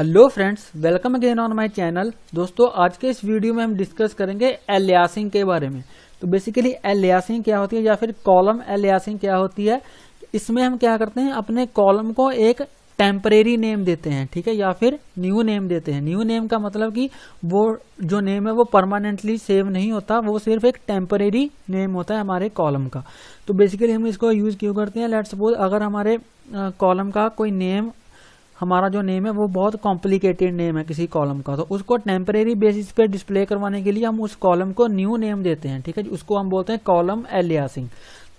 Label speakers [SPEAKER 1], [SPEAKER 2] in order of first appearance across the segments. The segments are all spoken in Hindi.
[SPEAKER 1] hello friends welcome again on my channel दोस्तों आज के इस वीडियो में हम डिस्कस करेंगे एलियासिंग के बारे में तो बेसिकली एलियासिंग क्या होती है या फिर कॉलम एलियासिंग क्या होती है इसमें हम क्या करते हैं अपने कॉलम को एक टेम्परेरी नेम देते हैं ठीक है या फिर न्यू नेम देते हैं न्यू नेम का मतलब कि वो जो नेम है वो परमानेंटली सेव नहीं होता वो सिर्फ एक टेम्परेरी नेम होता है हमारे कॉलम का तो बेसिकली हम इसको यूज क्यों करते हैं लेट सपोज अगर हमारे कॉलम का कोई नेम हमारा जो नेम है वो बहुत कॉम्प्लिकेटेड नेम है किसी कॉलम का तो उसको टेम्परेरी बेसिस पे डिस्प्ले करवाने के लिए हम उस कॉलम को न्यू नेम देते हैं ठीक है उसको हम बोलते हैं कॉलम एलियासिंग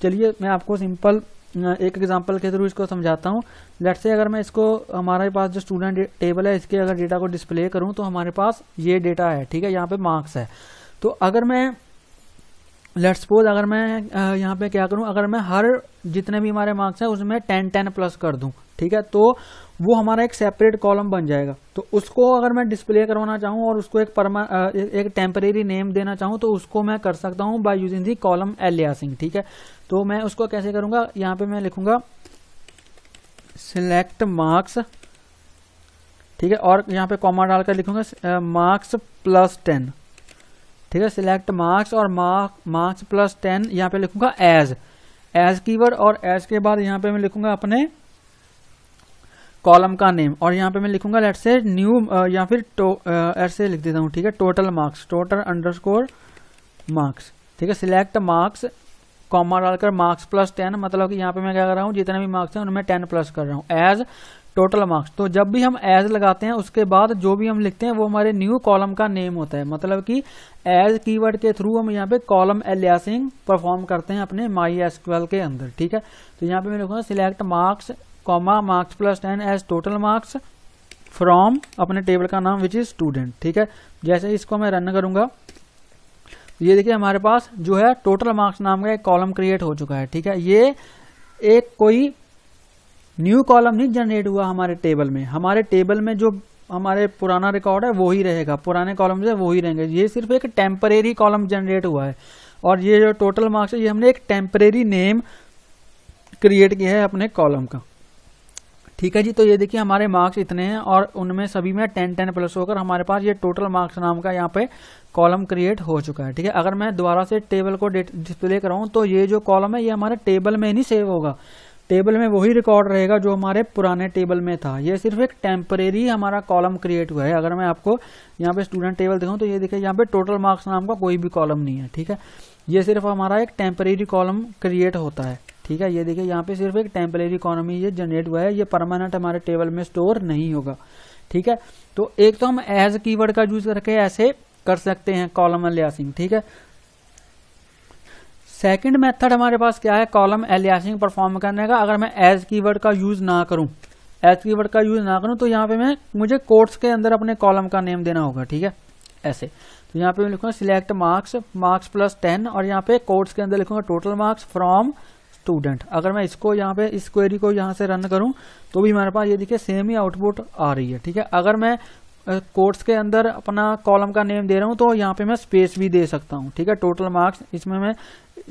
[SPEAKER 1] चलिए मैं आपको सिंपल एक एग्जांपल के थ्रू इसको समझाता हूँ लेट से अगर मैं इसको हमारे पास जो स्टूडेंट टेबल है इसके अगर डेटा को डिस्प्ले करूँ तो हमारे पास ये डेटा है ठीक है यहाँ पे मार्क्स है तो अगर मैं लेट सपोज अगर मैं यहाँ पे क्या करूँ अगर मैं हर जितने भी हमारे मार्क्स हैं उसमें टेन टेन प्लस कर दूँ ठीक है तो वो हमारा एक सेपरेट कॉलम बन जाएगा तो उसको अगर मैं डिस्प्ले करवाना चाहूँ और उसको एक परमा एक टेम्परेरी नेम देना चाहूँ तो उसको मैं कर सकता हूँ by using the column aliasing ठीक है तो मैं उसको कैसे करूँगा यहाँ पे मैं लिखूंगा सिलेक्ट मार्क्स ठीक है और यहाँ पे कॉमा डालकर लिखूंगा मार्क्स प्लस टेन ठीक है सिलेक्ट मार्क्स और मार्क मार्क्स प्लस टेन यहाँ पर लिखूंगा एज एज की और एज के बाद यहाँ पर मैं लिखूंगा अपने कॉलम का नेम और यहाँ पे मैं लिखूंगा लेट से न्यू या फिर uh, ऐसे लिख देता हूँ ठीक है total marks total underscore marks ठीक है सिलेक्ट मार्क्स कॉमा डालकर मार्क्स प्लस टेन मतलब कि यहाँ पे मैं क्या कर रहा हूँ जितने भी मार्क्स हैं उनमें टेन प्लस कर रहा हूँ एज टोटल मार्क्स तो जब भी हम एज लगाते हैं उसके बाद जो भी हम लिखते हैं वो हमारे न्यू कॉलम का नेम होता है मतलब कि एज कीवर्ड के थ्रू हम यहाँ पे कॉलम एलियासिंग परफॉर्म करते हैं अपने माई एस के अंदर ठीक है तो यहाँ पे मैं लिखूंगा select marks comma marks plus ten as total marks from अपने टेबल का नाम विच इज स्टूडेंट ठीक है जैसे इसको मैं रन करूंगा ये देखिए हमारे पास जो है टोटल मार्क्स नाम का एक कॉलम क्रिएट हो चुका है ठीक है ये एक कोई न्यू कॉलम नहीं जनरेट हुआ हमारे टेबल में हमारे टेबल में जो हमारे पुराना रिकॉर्ड है वो ही रहेगा पुराने कॉलम से वो ही रहेंगे ये सिर्फ एक टेम्परेरी कॉलम जनरेट हुआ है और ये जो टोटल मार्क्स है ये हमने एक टेम्परेरी नेम क्रिएट किया है अपने कॉलम का ठीक है जी तो ये देखिए हमारे मार्क्स इतने हैं और उनमें सभी में टेन टेन प्लस होकर हमारे पास ये टोटल मार्क्स नाम का यहाँ पे कॉलम क्रिएट हो चुका है ठीक है अगर मैं दोबारा से टेबल को डिस्प्ले कराऊँ तो ये जो कॉलम है ये हमारे टेबल में नहीं सेव होगा टेबल में वही रिकॉर्ड रहेगा जो हमारे पुराने टेबल में था ये सिर्फ एक टेम्परेरी हमारा कॉलम क्रिएट हुआ है अगर मैं आपको यहाँ पे स्टूडेंट टेबल दिखाऊँ तो ये देखिए यहाँ पे टोटल मार्क्स नाम का कोई भी कॉलम नहीं है ठीक है ये सिर्फ हमारा एक टेम्परेरी कॉलम क्रिएट होता है ठीक है ये देखिए यहाँ पे सिर्फ एक टेम्परेरी इकोनॉमी ये जनरेट हुआ है ये परमानेंट हमारे टेबल में स्टोर नहीं होगा ठीक है तो एक तो हम एज कीवर्ड का यूज करके ऐसे कर सकते हैं कॉलम एलियासिंग ठीक है सेकंड मेथड हमारे पास क्या है कॉलम एलियासिंग परफॉर्म करने का अगर मैं एज कीवर्ड का यूज ना करूं एज कीवर्ड का यूज ना करूं तो यहाँ पे मैं मुझे कोर्ट्स के अंदर अपने कॉलम का नेम देना होगा ठीक है ऐसे तो यहाँ पे मैं लिखूंगा select marks marks plus ten और यहाँ पे कोर्ट्स के अंदर लिखूंगा टोटल मार्क्स फ्रॉम स्टूडेंट अगर मैं इसको यहाँ पे इस क्वेरी को यहाँ से रन करूँ तो भी हमारे पास ये देखिए सेम ही आउटपुट आ रही है ठीक है अगर मैं कोर्स के अंदर अपना कॉलम का नेम दे रहा हूँ तो यहाँ पे मैं स्पेस भी दे सकता हूँ ठीक है टोटल मार्क्स इसमें मैं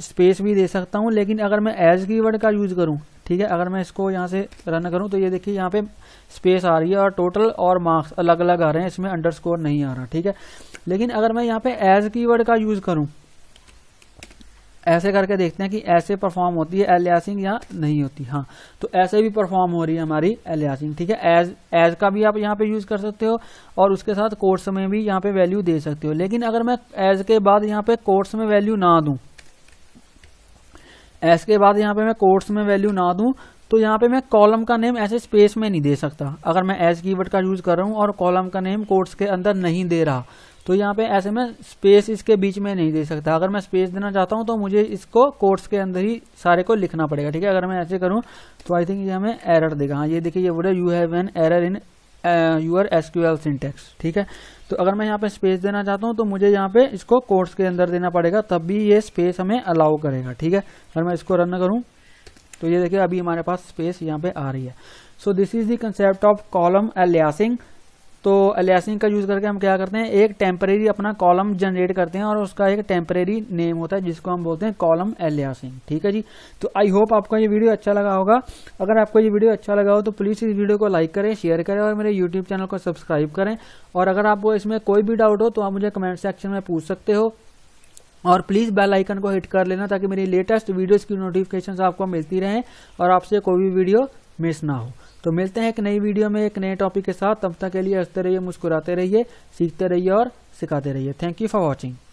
[SPEAKER 1] स्पेस भी दे सकता हूँ लेकिन अगर मैं एज की का यूज करूँ ठीक है अगर मैं इसको यहाँ से रन करूँ तो ये देखिए यहाँ पे स्पेस आ रही है और टोटल और मार्क्स अलग अलग आ रहे हैं इसमें अंडर नहीं आ रहा ठीक है लेकिन अगर मैं यहाँ पे एज की का यूज करूँ ऐसे करके देखते हैं कि ऐसे परफॉर्म होती है एलियासिंग या नहीं होती हाँ तो ऐसे भी परफॉर्म हो रही है हमारी एलियासिंग ठीक है एज एज का भी आप यहाँ पे यूज कर सकते हो और उसके साथ कोर्स में भी यहाँ पे वैल्यू दे सकते हो लेकिन अगर मैं एज के बाद यहाँ पे कोर्स में वैल्यू ना दू एज के बाद यहाँ पे मैं कोर्स में वैल्यू ना दू तो यहाँ पे मैं कॉलम का नेम ऐसे स्पेस में नहीं दे सकता अगर मैं एज की का यूज कर रहा हूँ और कॉलम का नेम कोर्स के अंदर नहीं दे रहा तो यहाँ पे ऐसे में स्पेस इसके बीच में नहीं दे सकता अगर मैं स्पेस देना चाहता हूँ तो मुझे इसको कोर्ट्स के अंदर ही सारे को लिखना पड़ेगा ठीक है अगर मैं ऐसे करूँ तो आई थिंक ये हमें एरर देगा हाँ ये देखिए ये बोले you have an error in your S Q L syntax ठीक है तो अगर मैं यहाँ पे स्पेस देना चाहता हूँ तो मुझे यहाँ पे इसको कोर्ट्स के अंदर देना पड़ेगा तब भी ये स्पेस हमें अलाउ करेगा ठीक है अगर मैं इसको रन करूँ तो ये देखिए अभी हमारे पास स्पेस यहाँ पे आ रही है so this is the concept of column aliasing तो अलियासिंग का यूज करके हम क्या करते हैं एक टेम्परेरी अपना कॉलम जनरेट करते हैं और उसका एक टेम्परेरी नेम होता है जिसको हम बोलते हैं कॉलम एलियासिंग ठीक है जी तो आई होप आपको ये वीडियो अच्छा लगा होगा अगर आपको ये वीडियो अच्छा लगा हो तो प्लीज इस वीडियो को लाइक करें शेयर करें और मेरे यूट्यूब चैनल को सब्सक्राइब करें और अगर आपको इसमें कोई भी डाउट हो तो आप मुझे कमेंट सेक्शन में पूछ सकते हो और प्लीज़ बेल आइकन को हिट कर लेना ताकि मेरी लेटेस्ट वीडियोस की नोटिफिकेशन आपको मिलती रहें और आपसे कोई भी वीडियो मिस ना हो तो मिलते हैं एक नई वीडियो में एक नए टॉपिक के साथ तब तक के लिए हंसते रहिए मुस्कुराते रहिए सीखते रहिए और सिखाते रहिए थैंक यू फॉर वॉचिंग